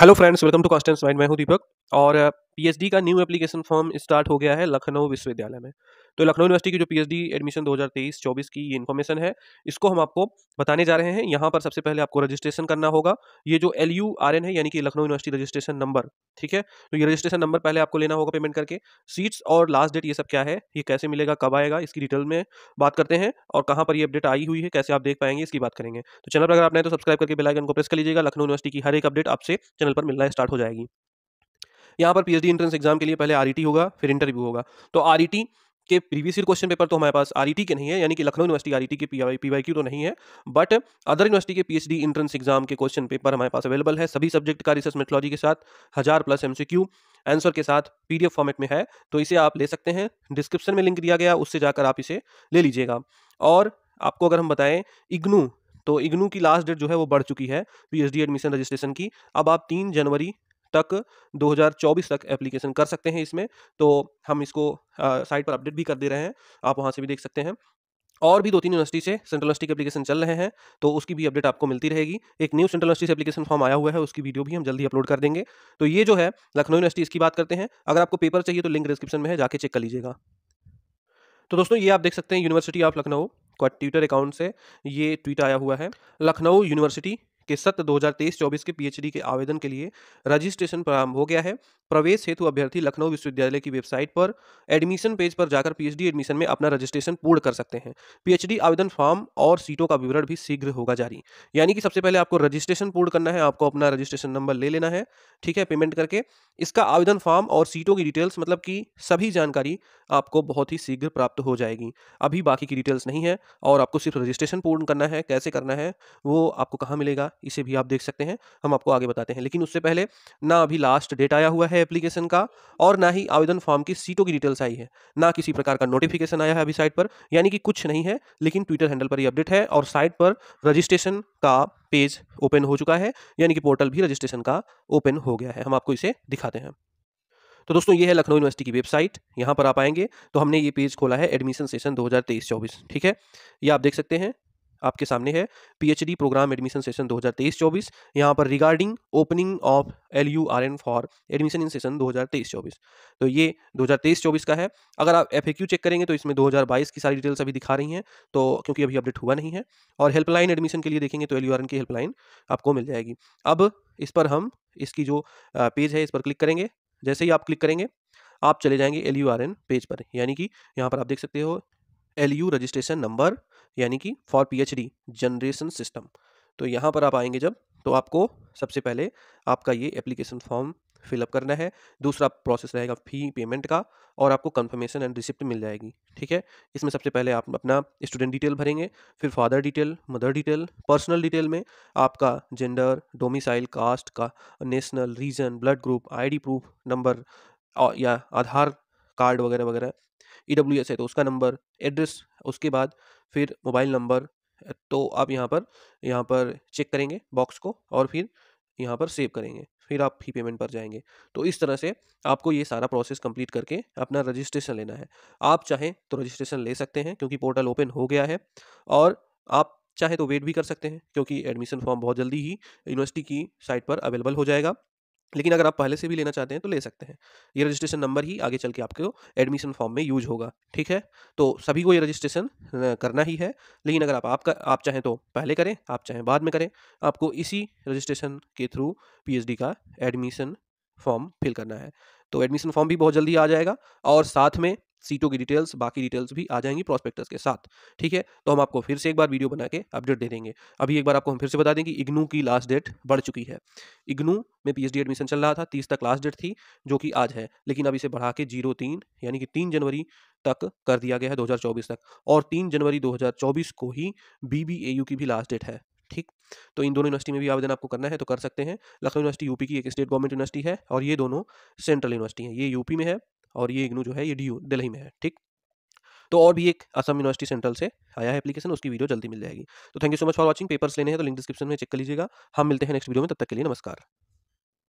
hello friends welcome to Constance Mind मैं हूं दीपक और पीएचडी का न्यू एप्लीकेशन फॉर्म स्टार्ट हो गया है लखनऊ विश्वविद्यालय में तो लखनऊ यूनिवर्सिटी की जो पीएचडी एडमिशन 2023-24 की ये इन्फॉर्मेशन है इसको हम आपको बताने जा रहे हैं यहाँ पर सबसे पहले आपको रजिस्ट्रेशन करना होगा ये जो एल यू आर एन है यानी कि लखनऊ यूनिवर्सिटी रजिस्ट्रेशन नंबर ठीक है तो ये रजिस्ट्रेशन नंबर पहले आपको लेना होगा पेमेंट करके सीट्स और लास्ट डेट ये सब क्या है ये कैसे मिलेगा कब आएगा इसकी डिटेल में बात करते हैं और कहाँ पर ये अपडेट आई हुई है कैसे आप देख पाएंगे इसकी बात करेंगे तो चैनल पर अगर आपने तो सब्सक्राइब करके बेलाइकन को प्रेस कर लीजिएगा लखनऊ यूनिवर्सिटी की हर एक अपडेट आपसे चैनल पर मिलना स्टार्ट हो जाएगी यहाँ पर पीएचडी एंट्रेंस एग्जाम के लिए पहले आरईटी e होगा फिर इंटरव्यू होगा तो आरईटी के प्रीवियस ईयर क्वेश्चन पेपर तो हमारे पास आर e के नहीं है यानी कि लखनऊ यूनिवर्सिटी आर e के पी पी तो नहीं है बट अदर यूनिवर्सिटी के पी एंट्रेंस एग्जाम के क्वेश्चन पेपर हमारे पास अवेलेबल है सभी सब्जेक्ट का रिसर्च मेथोलॉजी के साथ हज़ार प्लस एम आंसर के साथ पीडीएफ फॉर्मेट में है तो इसे आप ले सकते हैं डिस्क्रिप्शन में लिंक दिया गया उससे जाकर आप इसे ले लीजिएगा और आपको अगर हम बताएं इग्नू तो इग्नू की लास्ट डेट जो है वो बढ़ चुकी है पीएचडी एडमिशन रजिस्ट्रेशन की अब आप तीन जनवरी तक 2024 तक एप्लीकेशन कर सकते हैं इसमें तो हम इसको साइट पर अपडेट भी कर दे रहे हैं आप वहाँ से भी देख सकते हैं और भी दो तीन यूनिवर्सिटी से सेंट्रल यूनिवर्सिटी के एप्लीकेशन चल रहे हैं तो उसकी भी अपडेट आपको मिलती रहेगी एक न्यू सेंट्रल यूनिवर्सिटी से एप्लीकेशन फॉर्म आया हुआ है उसकी वीडियो भी हम जल्दी अपलोड कर देंगे तो ये जो है लखनऊ यूनिवर्सिटी इसकी बात करते हैं अगर आपको पेपर चाहिए तो लिंक डिस्क्रिप्शन में है जाके चेक कर लीजिएगा तो दोस्तों ये आप देख सकते हैं यूनिवर्सिटी ऑफ लखनऊ का ट्विटर अकाउंट से ये ट्वीट आया हुआ है लखनऊ यूनिवर्सिटी के सत्र तेईस चौबीस के पीएचडी के आवेदन के लिए रजिस्ट्रेशन प्रारंभ हो गया है प्रवेश हेतु अभ्यर्थी लखनऊ विश्वविद्यालय की वेबसाइट पर एडमिशन पेज पर जाकर पीएचडी एडमिशन में अपना रजिस्ट्रेशन पूर्ण कर सकते हैं पीएचडी आवेदन फॉर्म और सीटों का विवरण भी शीघ्र होगा जारी यानी कि सबसे पहले आपको रजिस्ट्रेशन पूर्ण करना है आपको अपना रजिस्ट्रेशन नंबर ले लेना है ठीक है पेमेंट करके इसका आवेदन फॉर्म और सीटों की डिटेल्स मतलब कि सभी जानकारी आपको बहुत ही शीघ्र प्राप्त हो जाएगी अभी बाकी की डिटेल्स नहीं है और आपको सिर्फ रजिस्ट्रेशन पूर्ण करना है कैसे करना है वो आपको कहाँ मिलेगा इसे भी आप देख सकते हैं हम आपको आगे बताते हैं लेकिन उससे पहले ना अभी लास्ट डेट आया हुआ है है एप्लीकेशन का और ना ही आवेदन फॉर्म की सीटों की डिटेल्स आई है ना किसी प्रकार का नोटिफिकेशन आया है अभी साइट पर यानी कि कुछ नहीं है लेकिन ट्विटर हैंडल पर ही अपडेट है और साइट पर रजिस्ट्रेशन का पेज ओपन हो चुका है यानी कि पोर्टल भी रजिस्ट्रेशन का ओपन हो गया है हम आपको इसे दिखाते हैं तो दोस्तों ये है लखनऊ यूनिवर्सिटी की वेबसाइट यहाँ पर आप आएंगे तो हमने ये पेज खोला है एडमिशन सेशन 2023-24 ठीक है ये आप देख सकते हैं आपके सामने है पीएचडी प्रोग्राम एडमिशन सेशन 2023-24 यहाँ पर regarding opening of L U R N for admission in session 2023-24 तो ये 2023-24 का है अगर आप एफ चेक करेंगे तो इसमें 2022 की सारी डिटेल्स अभी दिखा रही हैं तो क्योंकि अभी अपडेट हुआ नहीं है और हेल्पलाइन एडमिशन के लिए देखेंगे तो एल यू आर एन की हेल्पलाइन आपको मिल जाएगी अब इस पर हम इसकी जो पेज है इस पर क्लिक करेंगे जैसे ही आप क्लिक करेंगे आप चले जाएंगे L U R N page पर यानी कि यहाँ पर आप देख सकते हो एल यू रजिस्ट्रेशन नंबर यानी कि for P H D generation system तो यहाँ पर आप आएंगे जब तो आपको सबसे पहले आपका ये एप्लीकेशन फॉर्म फिलअप करना है दूसरा प्रोसेस रहेगा फी पेमेंट का और आपको कंफर्मेशन एंड रिसिप्ट मिल जाएगी ठीक है इसमें सबसे पहले आप अपना स्टूडेंट डिटेल भरेंगे फिर father detail mother detail personal detail में आपका जेंडर डोमिसाइल कास्ट का national region blood group ID proof number या आधार कार्ड वगैरह वगैरह ई डब्ल्यू एस है तो उसका नंबर एड्रेस उसके बाद फिर मोबाइल नंबर तो आप यहाँ पर यहाँ पर चेक करेंगे बॉक्स को और फिर यहाँ पर सेव करेंगे फिर आप फी पेमेंट पर जाएंगे तो इस तरह से आपको ये सारा प्रोसेस कंप्लीट करके अपना रजिस्ट्रेशन लेना है आप चाहें तो रजिस्ट्रेशन ले सकते हैं क्योंकि पोर्टल ओपन हो गया है और आप चाहें तो वेट भी कर सकते हैं क्योंकि एडमिशन फॉर्म बहुत जल्दी ही यूनिवर्सिटी की साइट पर अवेलेबल हो जाएगा लेकिन अगर आप पहले से भी लेना चाहते हैं तो ले सकते हैं ये रजिस्ट्रेशन नंबर ही आगे चल के आपको एडमिशन फॉर्म में यूज होगा ठीक है तो सभी को ये रजिस्ट्रेशन करना ही है लेकिन अगर आप आपका आप चाहें तो पहले करें आप चाहें बाद में करें आपको इसी रजिस्ट्रेशन के थ्रू पी का एडमिशन फॉर्म फिल करना है तो एडमिशन फॉर्म भी बहुत जल्दी आ जाएगा और साथ में सीटों की डिटेल्स बाकी डिटेल्स भी आ जाएंगी प्रोस्पेक्टस के साथ ठीक है तो हम आपको फिर से एक बार वीडियो बना के अपडेट दे देंगे अभी एक बार आपको हम फिर से बता दें कि इग्नू की लास्ट डेट बढ़ चुकी है इग्नू में पीएचडी एडमिशन चल रहा था तीस तक लास्ट डेट थी जो कि आज है लेकिन अब इसे बढ़ा के जीरो तीन यानी कि तीन जनवरी तक कर दिया गया है दो तक और तीन जनवरी दो को ही बी की भी लास्ट डेट है ठीक तो इन दोनों यूनिवर्सिटी में भी आवेदन आपको करना है तो कर सकते हैं लखनऊ यूनिवर्सिटी यूपी की एक स्टेट गवर्नमेंट यूनिवर्सिटी है और ये दोनों सेंट्रल यूनिवर्सिटी हैं ये यूपी में है और ये इग्नू जो है ये डी दिल्ली में है ठीक तो और भी एक असम यूनिवर्सिटी सेंट्रल से आया है एप्लीकेशन उसकी वीडियो जल्दी मिल जाएगी तो thank you so much for watching papers लेने हैं तो लिंक डिस्क्रिप्शन में चेक कर लीजिएगा हम मिलते हैं नेक्स्ट वीडियो में तब तक के लिए नमस्कार